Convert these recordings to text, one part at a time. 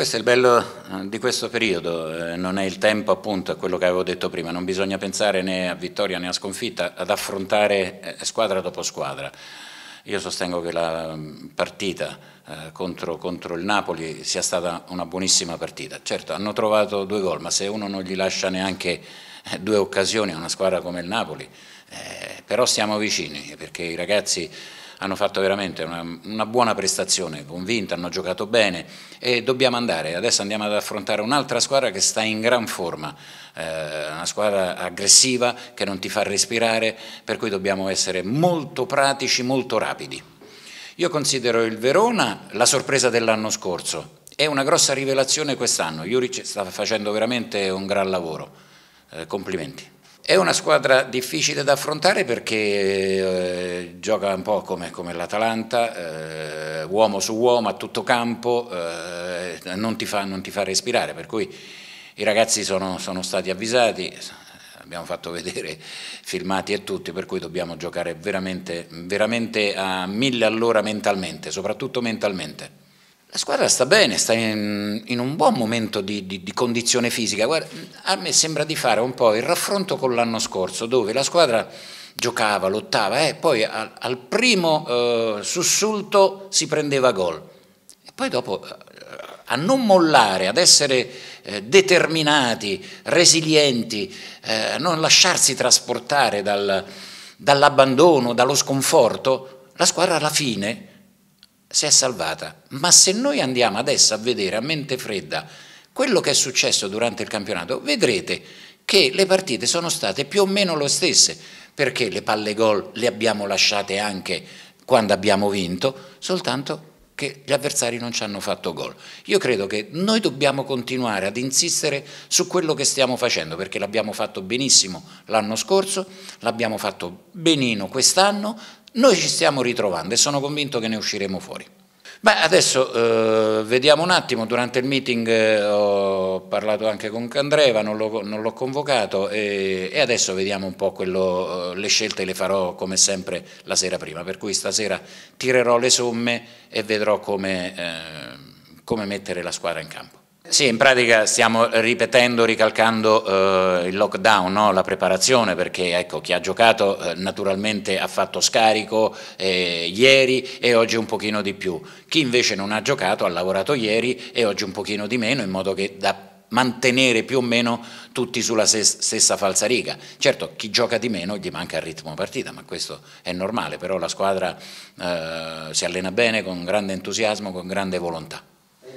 Questo è il bello eh, di questo periodo, eh, non è il tempo appunto a quello che avevo detto prima, non bisogna pensare né a vittoria né a sconfitta, ad affrontare eh, squadra dopo squadra. Io sostengo che la mm, partita contro, contro, il Napoli sia stata una buonissima partita. Certo, hanno trovato due gol, ma se uno non gli lascia neanche due occasioni a una squadra come il Napoli, eh, però siamo vicini perché i ragazzi hanno fatto veramente una, una buona prestazione, convinta, hanno giocato bene e dobbiamo andare, adesso andiamo ad affrontare un'altra squadra che sta in gran forma, eh, una squadra aggressiva che non ti fa respirare, per cui dobbiamo essere molto pratici, molto rapidi. Io considero il Verona la sorpresa dell'anno scorso, è una grossa rivelazione quest'anno, Juric sta facendo veramente un gran lavoro, eh, complimenti. È una squadra difficile da affrontare perché eh, gioca un po' come, come l'Atalanta, eh, uomo su uomo, a tutto campo, eh, non, ti fa, non, ti fa, respirare, per cui i ragazzi sono, sono, stati avvisati, abbiamo fatto vedere filmati e tutti, per cui dobbiamo giocare veramente, veramente a mille all'ora mentalmente, soprattutto mentalmente. La squadra sta bene, sta in, in un buon momento di, di, di condizione fisica. Guarda, a me sembra di fare un po' il raffronto con l'anno scorso, dove la squadra giocava, lottava e eh, poi al, al primo eh, sussulto si prendeva gol. E poi dopo eh, a non mollare, ad essere eh, determinati, resilienti, eh, a non lasciarsi trasportare dal, dall'abbandono, dallo sconforto, la squadra alla fine si è salvata, ma se noi andiamo adesso a vedere a mente fredda quello che è successo durante il campionato, vedrete che le partite sono state più o meno le stesse, perché le palle gol le abbiamo lasciate anche quando abbiamo vinto, soltanto che gli avversari non ci hanno fatto gol. Io credo che noi dobbiamo continuare ad insistere su quello che stiamo facendo, perché l'abbiamo fatto benissimo l'anno scorso, l'abbiamo fatto benino quest'anno, noi ci stiamo ritrovando e sono convinto che ne usciremo fuori. Beh, adesso eh, vediamo un attimo, durante il meeting eh, ho parlato anche con Candreva, non l'ho convocato e, e, adesso vediamo un po' quello, eh, le scelte le farò come sempre la sera prima, per cui stasera tirerò le somme e vedrò come, eh, come mettere la squadra in campo. Sì, in pratica stiamo ripetendo, ricalcando eh, il lockdown, no? la preparazione, perché ecco, chi ha giocato eh, naturalmente ha fatto scarico eh, ieri e oggi un pochino di più. Chi invece non ha giocato ha lavorato ieri e oggi un pochino di meno, in modo che da mantenere più o meno tutti sulla stessa falsariga. Certo, chi gioca di meno gli manca il ritmo partita, ma questo è normale, però la squadra eh, si allena bene con grande entusiasmo, con grande volontà.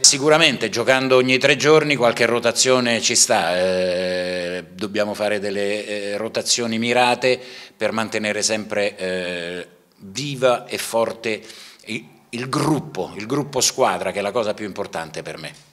Sicuramente giocando ogni tre giorni qualche rotazione ci sta, eh, dobbiamo fare delle eh, rotazioni mirate per mantenere sempre eh, viva e forte il, il gruppo, il gruppo squadra che è la cosa più importante per me.